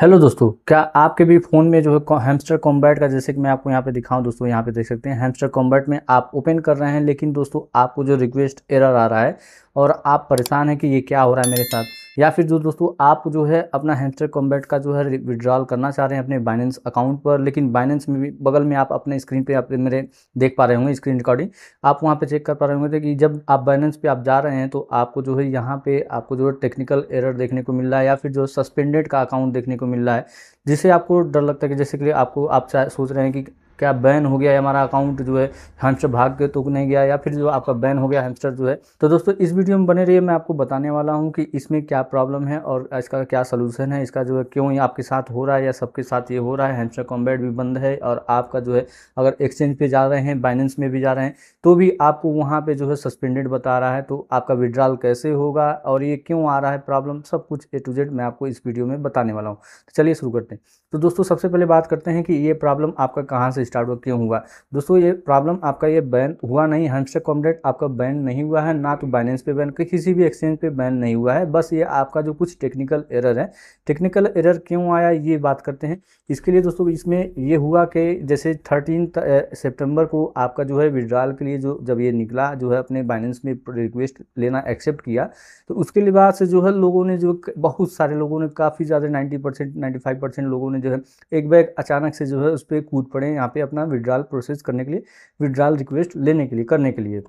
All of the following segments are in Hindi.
हेलो दोस्तों क्या आपके भी फ़ोन में जो है हेमस्टर कॉम्बैट का जैसे कि मैं आपको यहाँ पे दिखाऊं दोस्तों यहाँ पे देख सकते हैं हेमस्टर कॉम्बैट में आप ओपन कर रहे हैं लेकिन दोस्तों आपको जो रिक्वेस्ट एरर आ रहा है और आप परेशान हैं कि ये क्या हो रहा है मेरे साथ या फिर जो दोस्तों आप जो है अपना हैंडस्टर कॉम्बैट का जो है विड्रॉल करना चाह रहे हैं अपने बाइनेंस अकाउंट पर लेकिन बाइनेंस में भी बगल में आप अपने स्क्रीन पे आप मेरे देख पा रहे होंगे स्क्रीन रिकॉर्डिंग आप वहाँ पे चेक कर पा रहे होंगे तो कि जब आप बाइनेंस पे आप जा रहे हैं तो आपको जो है यहाँ पर आपको जो है टेक्निकल एरर देखने को मिल रहा है या फिर जो सस्पेंडेड का अकाउंट देखने को मिल रहा है जिससे आपको डर लगता है कि जैसे कि आपको आप सोच रहे हैं कि क्या बैन हो गया हमारा अकाउंट जो है हैमस्टर भाग के तो नहीं गया या फिर जो आपका बैन हो गया हैमस्टर जो है तो दोस्तों इस वीडियो में बने रहिए मैं आपको बताने वाला हूँ कि इसमें क्या प्रॉब्लम है और इसका क्या सोल्यूशन है इसका जो है क्यों आपके साथ हो रहा है या सबके साथ ये हो रहा है हैमस्टर कॉम्बैट भी बंद है और आपका जो है अगर एक्सचेंज पर जा रहे हैं बाइनेंस में भी जा रहे हैं तो भी आपको वहाँ पर जो है सस्पेंडेड बता रहा है तो आपका विड्रॉल कैसे होगा और ये क्यों आ रहा है प्रॉब्लम सब कुछ ए टू जेड मैं आपको इस वीडियो में बताने वाला हूँ तो चलिए शुरू करते हैं तो दोस्तों सबसे पहले बात करते हैं कि ये प्रॉब्लम आपका कहाँ से स्टार्ट हुआ क्यों हुआ दोस्तों ये प्रॉब्लम आपका ये बैन हुआ नहीं हंड्रेड कॉम्प्लेट आपका बैन नहीं हुआ है ना तो बाइनेंस पे बैन किसी भी एक्सचेंज पे बैन नहीं हुआ है बस ये आपका जो कुछ टेक्निकल एरर है टेक्निकल एरर क्यों आया ये बात करते हैं इसके लिए दोस्तों इसमें ये हुआ कि जैसे थर्टीन सेप्टेम्बर को आपका जो है विड्रॉल के लिए जो जब ये निकला जो है अपने बाइनेंस में रिक्वेस्ट लेना एक्सेप्ट किया तो उसके बाद से जो है लोगों ने जो बहुत सारे लोगों ने काफ़ी ज़्यादा ninety percent ninety five percent लोगों ने जो है एक बैग अचानक से जो है उस पर कूद पड़े यहाँ यहाँ पे अपना विड्रॉल प्रोसेस करने के लिए विड्रॉल रिक्वेस्ट लेने के लिए करने के लिए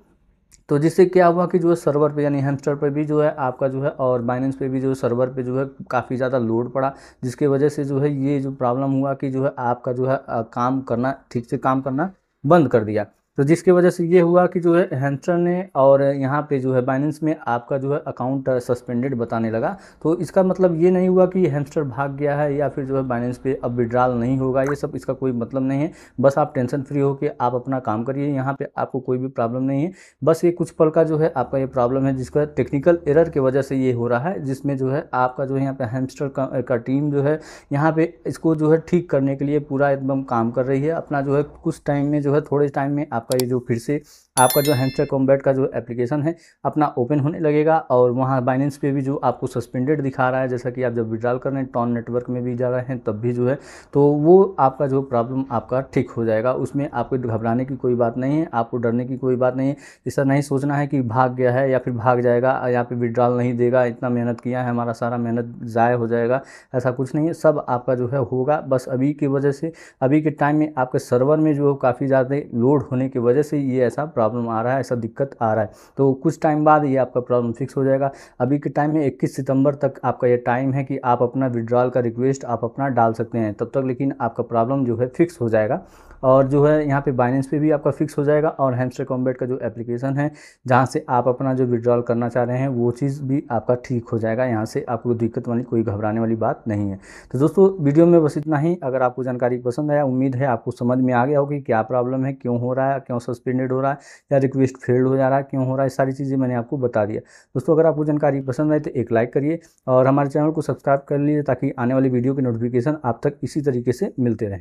तो जिससे क्या हुआ कि जो है सर्वर पे यानी हेमस्टर पे भी जो है आपका जो है और बाइनेंस पे भी जो है सर्वर पे जो है काफ़ी ज़्यादा लोड पड़ा जिसके वजह से जो है ये जो प्रॉब्लम हुआ कि जो है आपका जो है काम करना ठीक से काम करना बंद कर दिया तो जिसकी वजह से ये हुआ कि जो है हैंस्टर ने और यहाँ पे जो है बाइनेंस में आपका जो है अकाउंट सस्पेंडेड बताने लगा तो इसका मतलब ये नहीं हुआ कि हैंस्टर भाग गया है या फिर जो है बाइनेंस पे अब विड्रॉल नहीं होगा ये सब इसका कोई मतलब नहीं है बस आप टेंशन फ्री हो के आप अपना काम करिए यहाँ पर आपको कोई भी प्रॉब्लम नहीं है बस ये कुछ पल का जो है आपका ये प्रॉब्लम है जिसका टेक्निकल एरर की वजह से ये हो रहा है जिसमें जो है आपका जो है यहाँ पर हैंस्टर का, का टीम जो है यहाँ पर इसको जो है ठीक करने के लिए पूरा एकदम काम कर रही है अपना जो है कुछ टाइम में जो है थोड़े टाइम में आप आपका ये जो फिर से आपका जो हैंडसेट कॉम्बैट का जो एप्लीकेशन है अपना ओपन होने लगेगा और वहाँ बाइनेंस पे भी जो आपको सस्पेंडेड दिखा रहा है जैसा कि आप जब विड्रॉल कर रहे हैं टॉन नेटवर्क में भी जा रहे हैं तब भी जो है तो वो आपका जो प्रॉब्लम आपका ठीक हो जाएगा उसमें आपको घबराने की कोई बात नहीं है आपको डरने की कोई बात नहीं है ऐसा नहीं सोचना है कि भाग गया है या फिर भाग जाएगा या फिर विड्रॉल नहीं देगा इतना मेहनत किया है हमारा सारा मेहनत ज़ाय हो जाएगा ऐसा कुछ नहीं है सब आपका जो है होगा बस अभी की वजह से अभी के टाइम में आपके सर्वर में जो काफ़ी ज़्यादा लोड होने की वजह से ये ऐसा प्रॉब्लम आ रहा है ऐसा दिक्कत आ रहा है तो कुछ टाइम बाद ये आपका प्रॉब्लम फिक्स हो जाएगा अभी के टाइम में इक्कीस सितंबर तक आपका ये टाइम है कि आप अपना विड्रॉल का रिक्वेस्ट आप अपना डाल सकते हैं तब तक लेकिन आपका प्रॉब्लम जो है फिक्स हो जाएगा और जो है यहाँ पे बाइनेंस पे भी आपका फिक्स हो जाएगा और हैमस्टर कॉम्बेट का जो एप्लीकेशन है जहाँ से आप अपना जो विड्रॉल करना चाह रहे हैं वो चीज़ भी आपका ठीक हो जाएगा यहाँ से आपको दिक्कत वाली कोई घबराने वाली बात नहीं है तो दोस्तों वीडियो में बस इतना ही अगर आपको जानकारी पसंद आया उम्मीद है आपको समझ में आ गया होगी क्या प्रॉब्लम है क्यों हो रहा है क्यों सस्पेंडेड हो रहा है या रिक्वेस्ट फेल्ड हो जा रहा है क्यों हो रहा है सारी चीज़ें मैंने आपको बता दिया दोस्तों अगर आपको जानकारी पसंद आए तो एक लाइक करिए और हमारे चैनल को सब्सक्राइब कर लीजिए ताकि आने वाली वीडियो की नोटिफिकेशन आप तक इसी तरीके से मिलते रहें